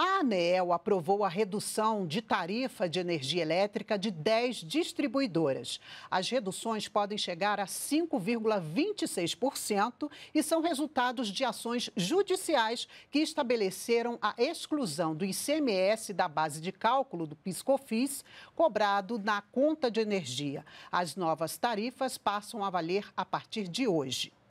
A ANEEL aprovou a redução de tarifa de energia elétrica de 10 distribuidoras. As reduções podem chegar a 5,26% e são resultados de ações judiciais que estabeleceram a exclusão do ICMS da base de cálculo do PiscoFis cobrado na conta de energia. As novas tarifas passam a valer a partir de hoje.